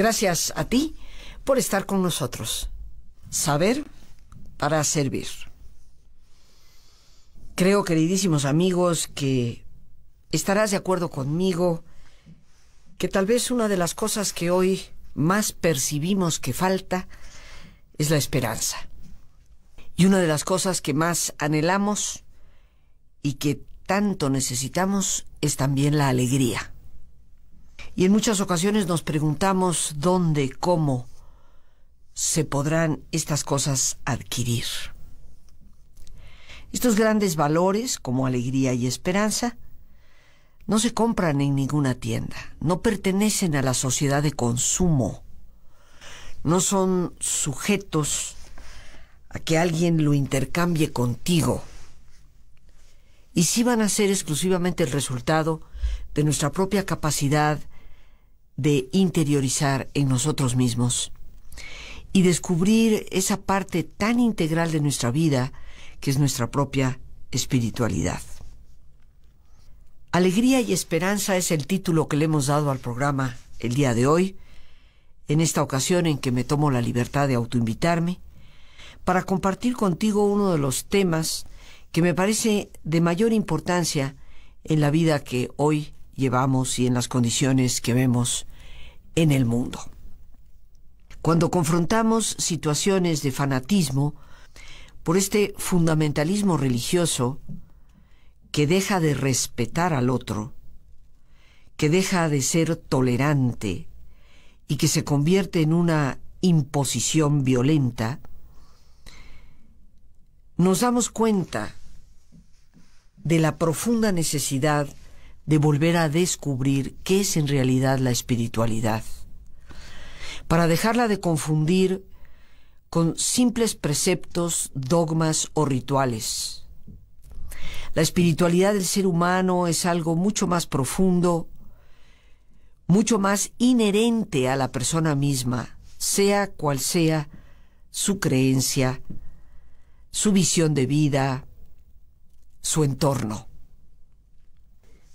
Gracias a ti por estar con nosotros. Saber para servir. Creo, queridísimos amigos, que estarás de acuerdo conmigo que tal vez una de las cosas que hoy más percibimos que falta es la esperanza. Y una de las cosas que más anhelamos y que tanto necesitamos es también la alegría. Y en muchas ocasiones nos preguntamos dónde, cómo se podrán estas cosas adquirir. Estos grandes valores, como alegría y esperanza, no se compran en ninguna tienda, no pertenecen a la sociedad de consumo, no son sujetos a que alguien lo intercambie contigo. Y sí van a ser exclusivamente el resultado de nuestra propia capacidad de interiorizar en nosotros mismos y descubrir esa parte tan integral de nuestra vida que es nuestra propia espiritualidad. Alegría y esperanza es el título que le hemos dado al programa el día de hoy, en esta ocasión en que me tomo la libertad de autoinvitarme, para compartir contigo uno de los temas que me parece de mayor importancia en la vida que hoy llevamos y en las condiciones que vemos en el mundo. Cuando confrontamos situaciones de fanatismo por este fundamentalismo religioso que deja de respetar al otro, que deja de ser tolerante y que se convierte en una imposición violenta, nos damos cuenta de la profunda necesidad de volver a descubrir qué es en realidad la espiritualidad, para dejarla de confundir con simples preceptos, dogmas o rituales. La espiritualidad del ser humano es algo mucho más profundo, mucho más inherente a la persona misma, sea cual sea su creencia, su visión de vida, su entorno.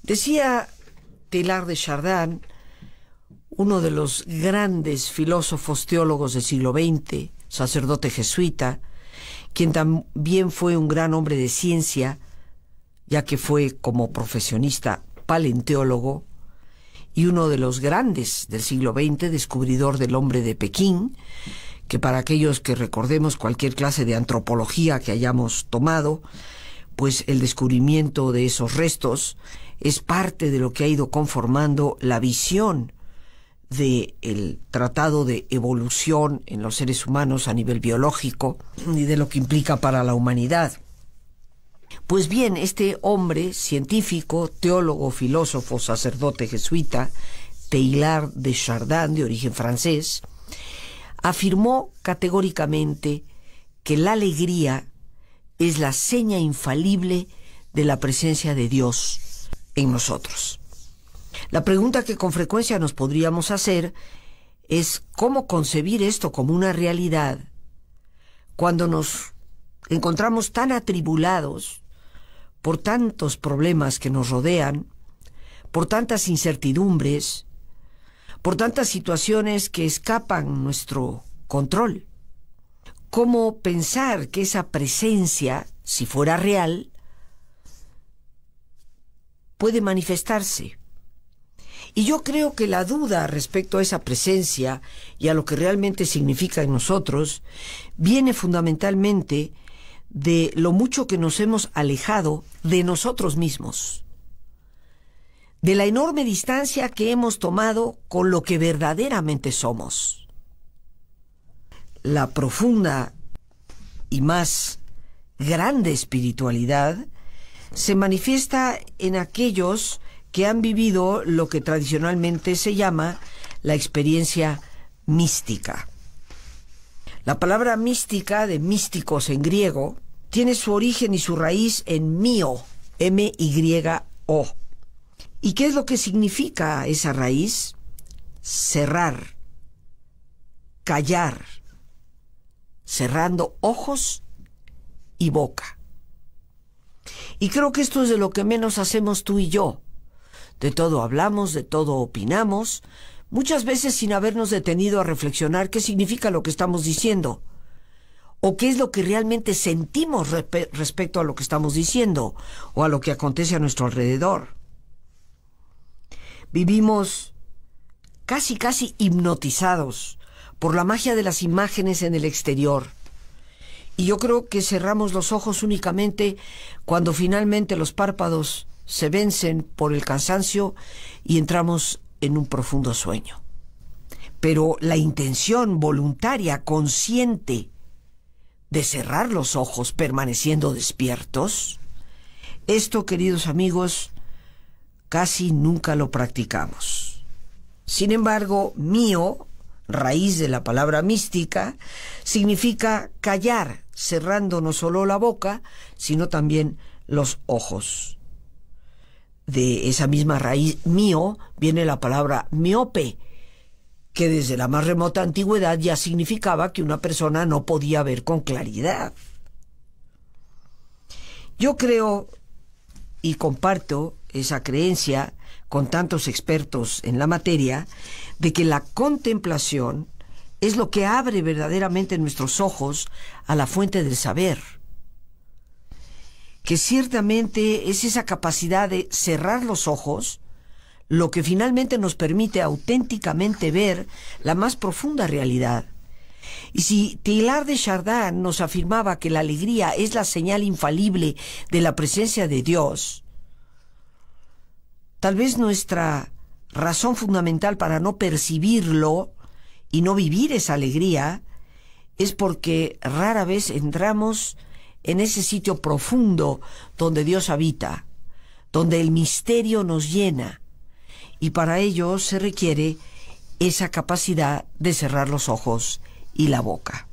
Decía Teilhard de Chardin, uno de los grandes filósofos teólogos del siglo XX, sacerdote jesuita, quien también fue un gran hombre de ciencia, ya que fue como profesionista paleontólogo y uno de los grandes del siglo XX, descubridor del hombre de Pekín, que para aquellos que recordemos cualquier clase de antropología que hayamos tomado, pues el descubrimiento de esos restos es parte de lo que ha ido conformando la visión del tratado de evolución en los seres humanos a nivel biológico y de lo que implica para la humanidad. Pues bien, este hombre, científico, teólogo, filósofo, sacerdote jesuita, Teilhard de Chardin, de origen francés, afirmó categóricamente que la alegría es la seña infalible de la presencia de Dios en nosotros. La pregunta que con frecuencia nos podríamos hacer es cómo concebir esto como una realidad cuando nos encontramos tan atribulados por tantos problemas que nos rodean, por tantas incertidumbres, por tantas situaciones que escapan nuestro control. ¿Cómo pensar que esa presencia, si fuera real, puede manifestarse. Y yo creo que la duda respecto a esa presencia y a lo que realmente significa en nosotros viene fundamentalmente de lo mucho que nos hemos alejado de nosotros mismos, de la enorme distancia que hemos tomado con lo que verdaderamente somos. La profunda y más grande espiritualidad se manifiesta en aquellos que han vivido lo que tradicionalmente se llama la experiencia mística. La palabra mística de místicos en griego tiene su origen y su raíz en mío, M-Y-O. ¿Y qué es lo que significa esa raíz? Cerrar, callar, cerrando ojos y boca. Y creo que esto es de lo que menos hacemos tú y yo. De todo hablamos, de todo opinamos, muchas veces sin habernos detenido a reflexionar qué significa lo que estamos diciendo o qué es lo que realmente sentimos respecto a lo que estamos diciendo o a lo que acontece a nuestro alrededor. Vivimos casi, casi hipnotizados por la magia de las imágenes en el exterior y yo creo que cerramos los ojos únicamente cuando finalmente los párpados se vencen por el cansancio y entramos en un profundo sueño. Pero la intención voluntaria, consciente, de cerrar los ojos permaneciendo despiertos, esto, queridos amigos, casi nunca lo practicamos. Sin embargo, mío, raíz de la palabra mística, significa callar, cerrando no solo la boca, sino también los ojos. De esa misma raíz mío viene la palabra miope, que desde la más remota antigüedad ya significaba que una persona no podía ver con claridad. Yo creo y comparto esa creencia con tantos expertos en la materia de que la contemplación es lo que abre verdaderamente nuestros ojos a la fuente del saber, que ciertamente es esa capacidad de cerrar los ojos lo que finalmente nos permite auténticamente ver la más profunda realidad. Y si Tilar de Chardin nos afirmaba que la alegría es la señal infalible de la presencia de Dios, tal vez nuestra razón fundamental para no percibirlo y no vivir esa alegría es porque rara vez entramos en ese sitio profundo donde Dios habita, donde el misterio nos llena. Y para ello se requiere esa capacidad de cerrar los ojos y la boca.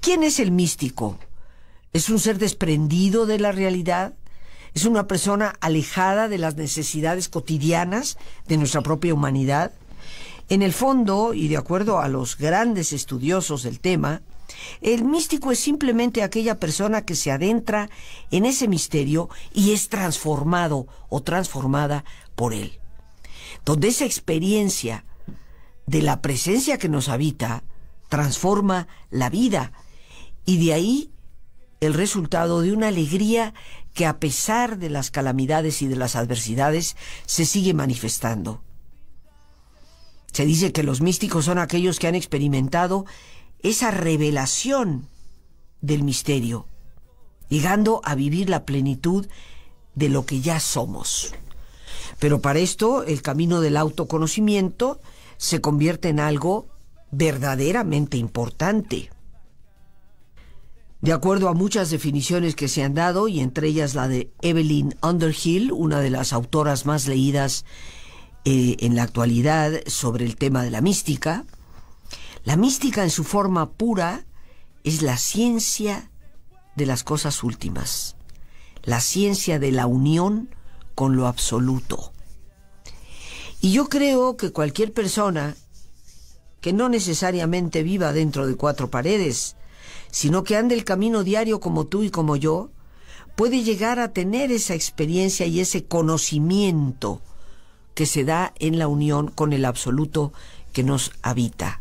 ¿Quién es el místico? ¿Es un ser desprendido de la realidad? ¿Es una persona alejada de las necesidades cotidianas de nuestra propia humanidad? En el fondo, y de acuerdo a los grandes estudiosos del tema, el místico es simplemente aquella persona que se adentra en ese misterio y es transformado o transformada por él. Donde esa experiencia de la presencia que nos habita transforma la vida y de ahí el resultado de una alegría que a pesar de las calamidades y de las adversidades se sigue manifestando. Se dice que los místicos son aquellos que han experimentado esa revelación del misterio, llegando a vivir la plenitud de lo que ya somos. Pero para esto el camino del autoconocimiento se convierte en algo verdaderamente importante. De acuerdo a muchas definiciones que se han dado, y entre ellas la de Evelyn Underhill, una de las autoras más leídas eh, en la actualidad sobre el tema de la mística. La mística en su forma pura es la ciencia de las cosas últimas, la ciencia de la unión con lo absoluto. Y yo creo que cualquier persona que no necesariamente viva dentro de cuatro paredes, sino que ande el camino diario como tú y como yo, puede llegar a tener esa experiencia y ese conocimiento que se da en la unión con el absoluto que nos habita.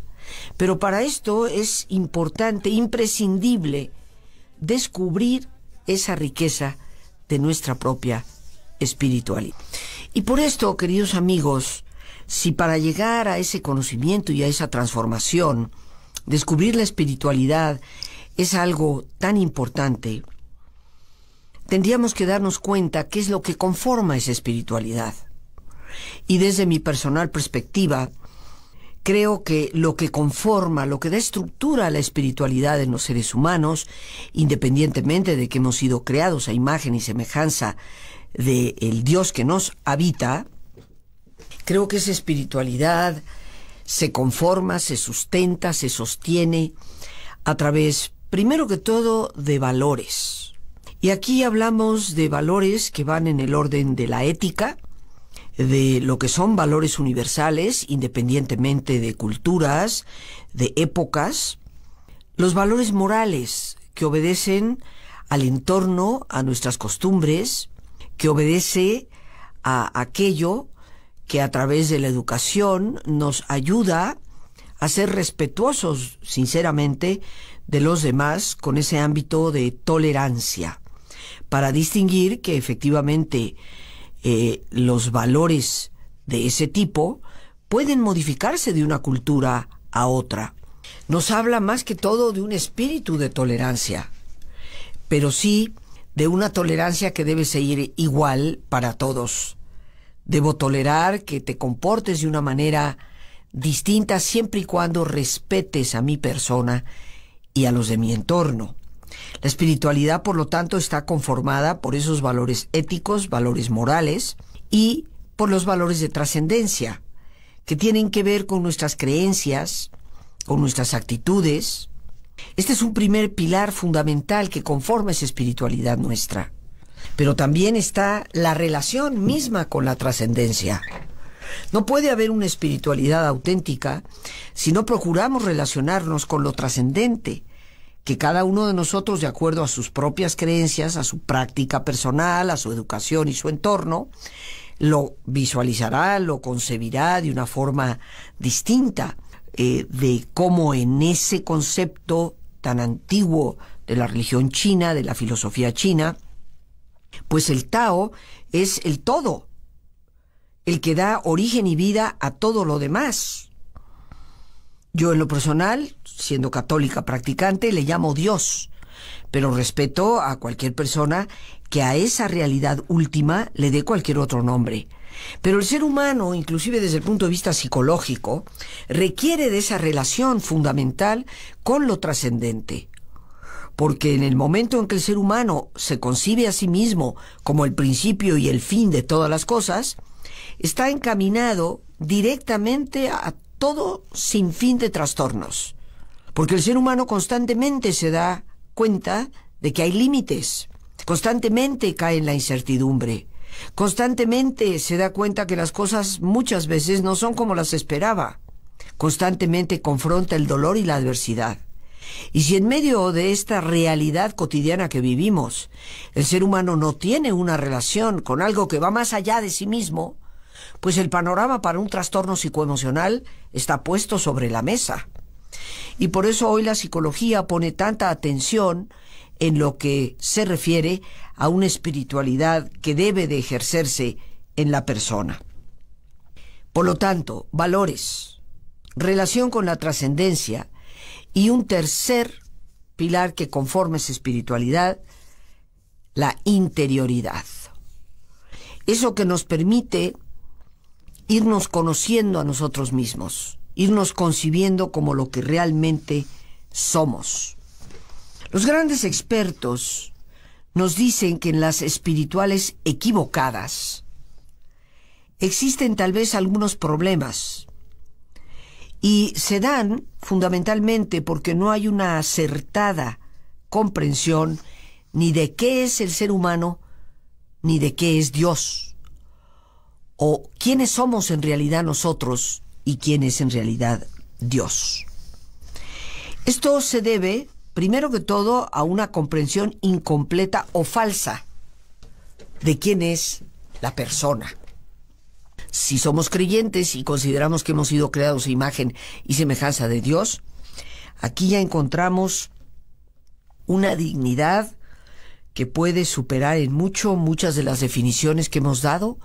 Pero para esto es importante, imprescindible, descubrir esa riqueza de nuestra propia espiritualidad. Y por esto, queridos amigos, si para llegar a ese conocimiento y a esa transformación, descubrir la espiritualidad es algo tan importante, tendríamos que darnos cuenta qué es lo que conforma esa espiritualidad y desde mi personal perspectiva, creo que lo que conforma, lo que da estructura a la espiritualidad en los seres humanos, independientemente de que hemos sido creados a imagen y semejanza del el Dios que nos habita, creo que esa espiritualidad se conforma, se sustenta, se sostiene a través, primero que todo, de valores. Y aquí hablamos de valores que van en el orden de la ética, de lo que son valores universales, independientemente de culturas, de épocas, los valores morales que obedecen al entorno, a nuestras costumbres, que obedece a aquello que a través de la educación nos ayuda a ser respetuosos, sinceramente, de los demás con ese ámbito de tolerancia, para distinguir que efectivamente eh, los valores de ese tipo pueden modificarse de una cultura a otra. Nos habla más que todo de un espíritu de tolerancia, pero sí de una tolerancia que debe seguir igual para todos. Debo tolerar que te comportes de una manera distinta siempre y cuando respetes a mi persona y a los de mi entorno. La espiritualidad, por lo tanto, está conformada por esos valores éticos, valores morales y por los valores de trascendencia, que tienen que ver con nuestras creencias, con nuestras actitudes. Este es un primer pilar fundamental que conforma esa espiritualidad nuestra. Pero también está la relación misma con la trascendencia. No puede haber una espiritualidad auténtica si no procuramos relacionarnos con lo trascendente, que cada uno de nosotros, de acuerdo a sus propias creencias, a su práctica personal, a su educación y su entorno, lo visualizará, lo concebirá de una forma distinta eh, de cómo en ese concepto tan antiguo de la religión china, de la filosofía china, pues el Tao es el todo, el que da origen y vida a todo lo demás. Yo en lo personal, siendo católica practicante, le llamo Dios, pero respeto a cualquier persona que a esa realidad última le dé cualquier otro nombre. Pero el ser humano, inclusive desde el punto de vista psicológico, requiere de esa relación fundamental con lo trascendente. Porque en el momento en que el ser humano se concibe a sí mismo como el principio y el fin de todas las cosas, está encaminado directamente a todo sin fin de trastornos, porque el ser humano constantemente se da cuenta de que hay límites, constantemente cae en la incertidumbre, constantemente se da cuenta que las cosas muchas veces no son como las esperaba, constantemente confronta el dolor y la adversidad. Y si en medio de esta realidad cotidiana que vivimos, el ser humano no tiene una relación con algo que va más allá de sí mismo, pues el panorama para un trastorno psicoemocional está puesto sobre la mesa. Y por eso hoy la psicología pone tanta atención en lo que se refiere a una espiritualidad que debe de ejercerse en la persona. Por lo tanto, valores, relación con la trascendencia y un tercer pilar que conforma esa espiritualidad, la interioridad. Eso que nos permite irnos conociendo a nosotros mismos, irnos concibiendo como lo que realmente somos. Los grandes expertos nos dicen que en las espirituales equivocadas existen tal vez algunos problemas y se dan fundamentalmente porque no hay una acertada comprensión ni de qué es el ser humano ni de qué es Dios o quiénes somos en realidad nosotros y quién es en realidad Dios. Esto se debe, primero que todo, a una comprensión incompleta o falsa de quién es la persona. Si somos creyentes y consideramos que hemos sido creados a imagen y semejanza de Dios, aquí ya encontramos una dignidad que puede superar en mucho muchas de las definiciones que hemos dado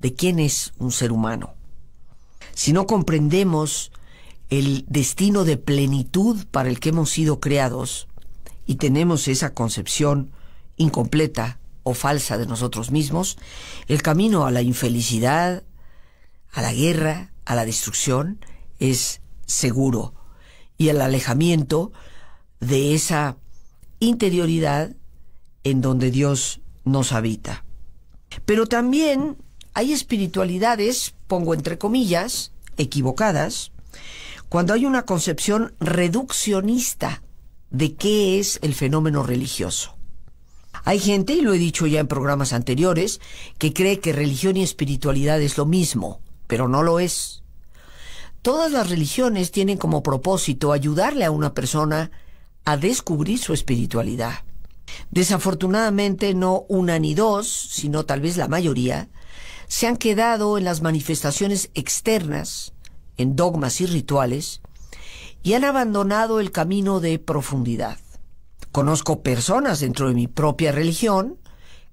de quién es un ser humano. Si no comprendemos el destino de plenitud para el que hemos sido creados y tenemos esa concepción incompleta o falsa de nosotros mismos, el camino a la infelicidad, a la guerra, a la destrucción es seguro y el alejamiento de esa interioridad en donde Dios nos habita. Pero también hay espiritualidades, pongo entre comillas, equivocadas, cuando hay una concepción reduccionista de qué es el fenómeno religioso. Hay gente, y lo he dicho ya en programas anteriores, que cree que religión y espiritualidad es lo mismo, pero no lo es. Todas las religiones tienen como propósito ayudarle a una persona a descubrir su espiritualidad. Desafortunadamente no una ni dos, sino tal vez la mayoría, se han quedado en las manifestaciones externas, en dogmas y rituales, y han abandonado el camino de profundidad. Conozco personas dentro de mi propia religión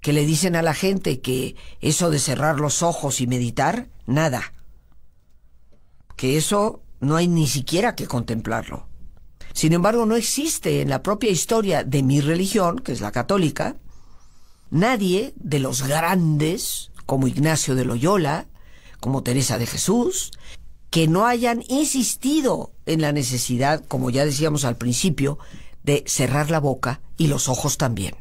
que le dicen a la gente que eso de cerrar los ojos y meditar, nada. Que eso no hay ni siquiera que contemplarlo. Sin embargo, no existe en la propia historia de mi religión, que es la católica, nadie de los grandes como Ignacio de Loyola, como Teresa de Jesús, que no hayan insistido en la necesidad, como ya decíamos al principio, de cerrar la boca y los ojos también,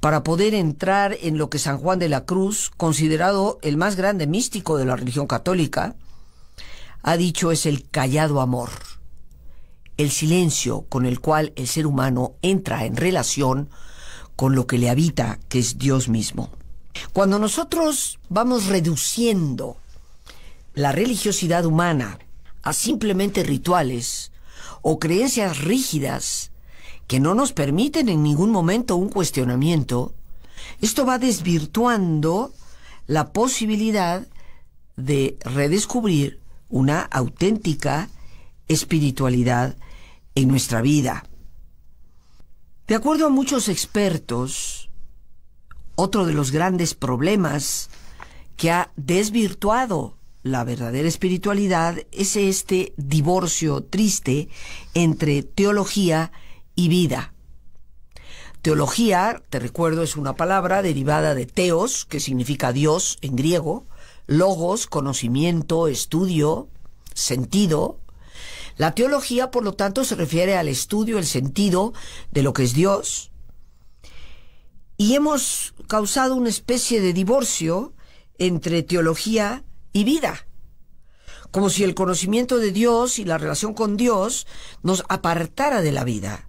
para poder entrar en lo que San Juan de la Cruz, considerado el más grande místico de la religión católica, ha dicho es el callado amor, el silencio con el cual el ser humano entra en relación con lo que le habita, que es Dios mismo. Cuando nosotros vamos reduciendo la religiosidad humana a simplemente rituales o creencias rígidas que no nos permiten en ningún momento un cuestionamiento, esto va desvirtuando la posibilidad de redescubrir una auténtica espiritualidad en nuestra vida. De acuerdo a muchos expertos, otro de los grandes problemas que ha desvirtuado la verdadera espiritualidad es este divorcio triste entre teología y vida. Teología, te recuerdo, es una palabra derivada de teos, que significa Dios en griego, logos, conocimiento, estudio, sentido. La teología, por lo tanto, se refiere al estudio, el sentido de lo que es Dios, y hemos causado una especie de divorcio entre teología y vida. Como si el conocimiento de Dios y la relación con Dios nos apartara de la vida.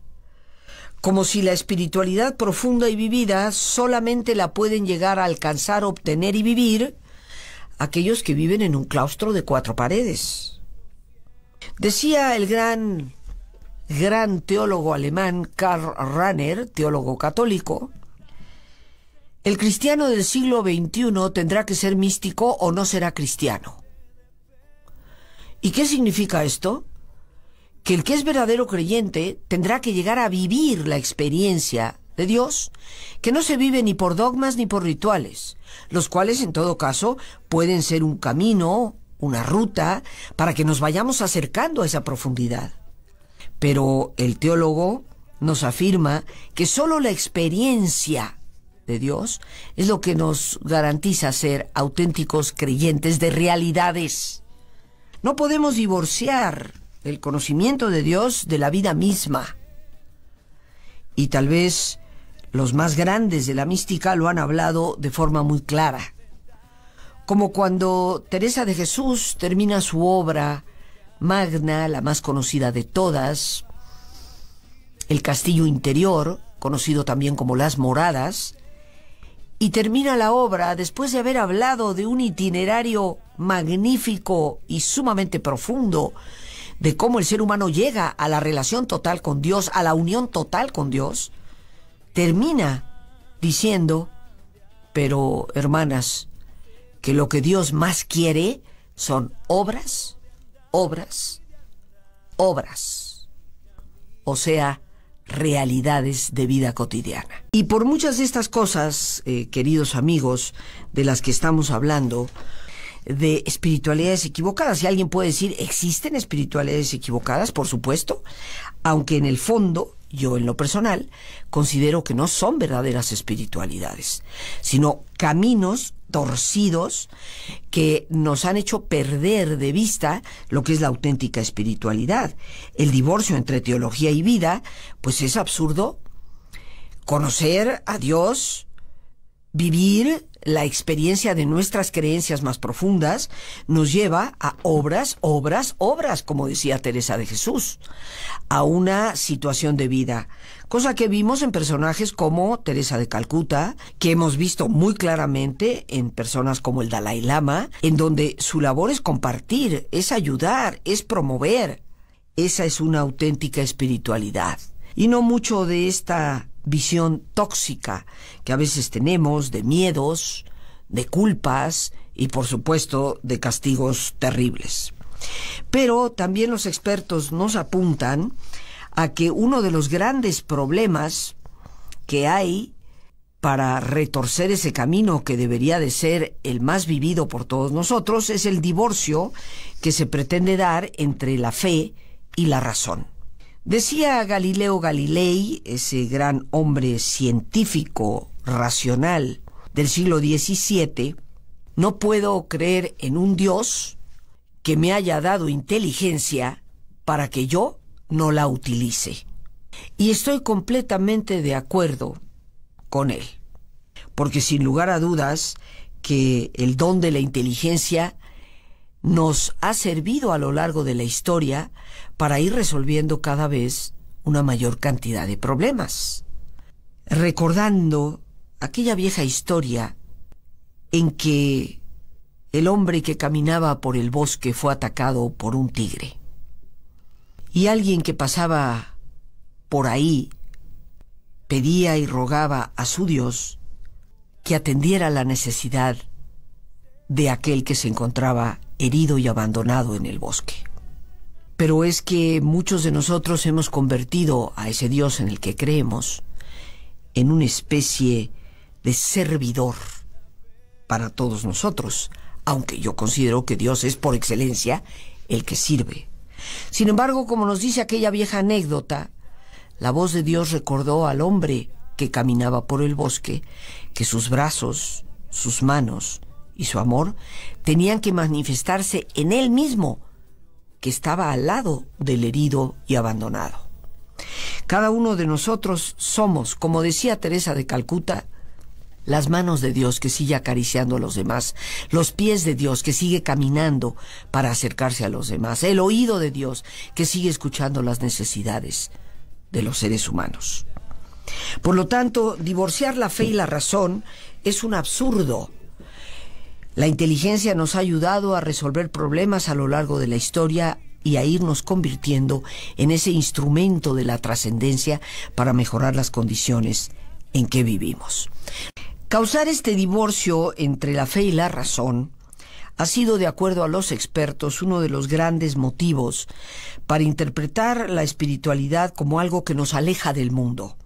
Como si la espiritualidad profunda y vivida solamente la pueden llegar a alcanzar, obtener y vivir aquellos que viven en un claustro de cuatro paredes. Decía el gran, gran teólogo alemán Karl Rahner, teólogo católico, ¿El cristiano del siglo XXI tendrá que ser místico o no será cristiano? ¿Y qué significa esto? Que el que es verdadero creyente tendrá que llegar a vivir la experiencia de Dios, que no se vive ni por dogmas ni por rituales, los cuales en todo caso pueden ser un camino, una ruta, para que nos vayamos acercando a esa profundidad. Pero el teólogo nos afirma que sólo la experiencia de Dios es lo que nos garantiza ser auténticos creyentes de realidades. No podemos divorciar el conocimiento de Dios de la vida misma. Y tal vez los más grandes de la mística lo han hablado de forma muy clara. Como cuando Teresa de Jesús termina su obra magna, la más conocida de todas, El Castillo Interior, conocido también como Las Moradas, y termina la obra después de haber hablado de un itinerario magnífico y sumamente profundo de cómo el ser humano llega a la relación total con Dios, a la unión total con Dios, termina diciendo, pero hermanas, que lo que Dios más quiere son obras, obras, obras. O sea, realidades de vida cotidiana. Y por muchas de estas cosas, eh, queridos amigos, de las que estamos hablando, de espiritualidades equivocadas. ...si alguien puede decir, ¿existen espiritualidades equivocadas? Por supuesto, aunque en el fondo yo en lo personal considero que no son verdaderas espiritualidades, sino caminos torcidos que nos han hecho perder de vista lo que es la auténtica espiritualidad. El divorcio entre teología y vida, pues es absurdo. Conocer a Dios, vivir la experiencia de nuestras creencias más profundas nos lleva a obras, obras, obras, como decía Teresa de Jesús, a una situación de vida, cosa que vimos en personajes como Teresa de Calcuta, que hemos visto muy claramente en personas como el Dalai Lama, en donde su labor es compartir, es ayudar, es promover. Esa es una auténtica espiritualidad. Y no mucho de esta visión tóxica que a veces tenemos de miedos, de culpas y por supuesto de castigos terribles. Pero también los expertos nos apuntan a que uno de los grandes problemas que hay para retorcer ese camino que debería de ser el más vivido por todos nosotros es el divorcio que se pretende dar entre la fe y la razón. Decía Galileo Galilei, ese gran hombre científico racional del siglo XVII, no puedo creer en un Dios que me haya dado inteligencia para que yo no la utilice. Y estoy completamente de acuerdo con él, porque sin lugar a dudas que el don de la inteligencia nos ha servido a lo largo de la historia para ir resolviendo cada vez una mayor cantidad de problemas. Recordando aquella vieja historia en que el hombre que caminaba por el bosque fue atacado por un tigre. Y alguien que pasaba por ahí pedía y rogaba a su Dios que atendiera la necesidad de aquel que se encontraba herido y abandonado en el bosque. Pero es que muchos de nosotros hemos convertido a ese Dios en el que creemos en una especie de servidor para todos nosotros, aunque yo considero que Dios es por excelencia el que sirve. Sin embargo, como nos dice aquella vieja anécdota, la voz de Dios recordó al hombre que caminaba por el bosque que sus brazos, sus manos, y su amor tenían que manifestarse en él mismo, que estaba al lado del herido y abandonado. Cada uno de nosotros somos, como decía Teresa de Calcuta, las manos de Dios que sigue acariciando a los demás, los pies de Dios que sigue caminando para acercarse a los demás, el oído de Dios que sigue escuchando las necesidades de los seres humanos. Por lo tanto, divorciar la fe y la razón es un absurdo, la inteligencia nos ha ayudado a resolver problemas a lo largo de la historia y a irnos convirtiendo en ese instrumento de la trascendencia para mejorar las condiciones en que vivimos. Causar este divorcio entre la fe y la razón ha sido, de acuerdo a los expertos, uno de los grandes motivos para interpretar la espiritualidad como algo que nos aleja del mundo,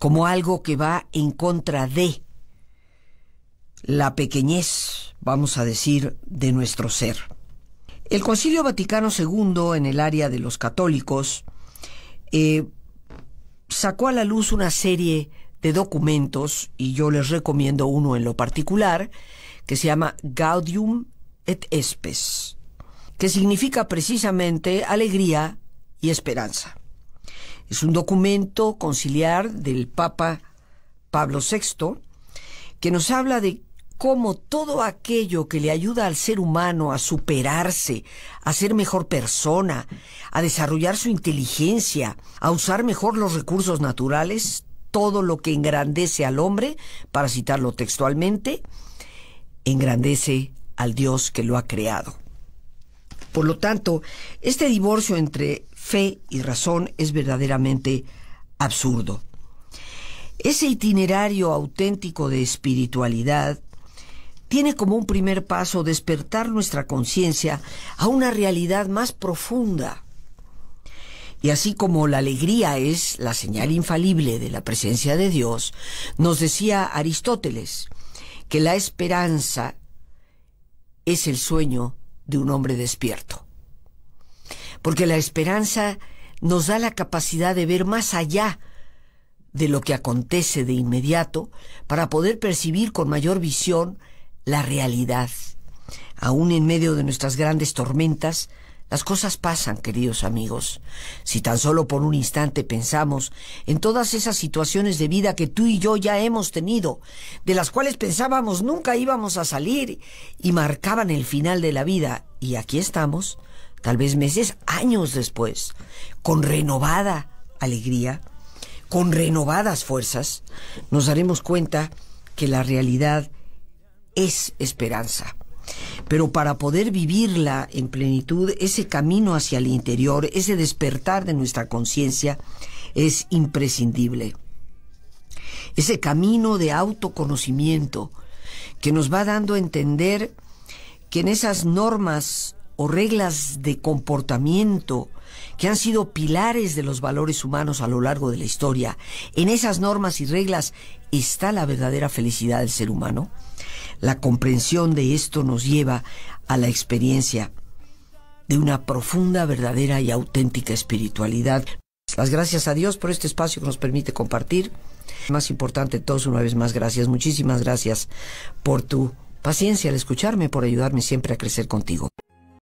como algo que va en contra de la pequeñez, vamos a decir, de nuestro ser. El Concilio Vaticano II, en el área de los católicos, eh, sacó a la luz una serie de documentos, y yo les recomiendo uno en lo particular, que se llama Gaudium et Espes, que significa precisamente alegría y esperanza. Es un documento conciliar del Papa Pablo VI que nos habla de como todo aquello que le ayuda al ser humano a superarse, a ser mejor persona, a desarrollar su inteligencia, a usar mejor los recursos naturales, todo lo que engrandece al hombre, para citarlo textualmente, engrandece al Dios que lo ha creado. Por lo tanto, este divorcio entre fe y razón es verdaderamente absurdo. Ese itinerario auténtico de espiritualidad tiene como un primer paso despertar nuestra conciencia a una realidad más profunda. Y así como la alegría es la señal infalible de la presencia de Dios, nos decía Aristóteles que la esperanza es el sueño de un hombre despierto. Porque la esperanza nos da la capacidad de ver más allá de lo que acontece de inmediato para poder percibir con mayor visión la realidad. Aún en medio de nuestras grandes tormentas, las cosas pasan, queridos amigos. Si tan solo por un instante pensamos en todas esas situaciones de vida que tú y yo ya hemos tenido, de las cuales pensábamos nunca íbamos a salir y marcaban el final de la vida, y aquí estamos, tal vez meses, años después, con renovada alegría, con renovadas fuerzas, nos daremos cuenta que la realidad es esperanza. Pero para poder vivirla en plenitud, ese camino hacia el interior, ese despertar de nuestra conciencia, es imprescindible. Ese camino de autoconocimiento que nos va dando a entender que en esas normas o reglas de comportamiento que han sido pilares de los valores humanos a lo largo de la historia, en esas normas y reglas está la verdadera felicidad del ser humano. La comprensión de esto nos lleva a la experiencia de una profunda, verdadera y auténtica espiritualidad. Las gracias a Dios por este espacio que nos permite compartir. Más importante, todos una vez más, gracias. Muchísimas gracias por tu paciencia al escucharme, por ayudarme siempre a crecer contigo.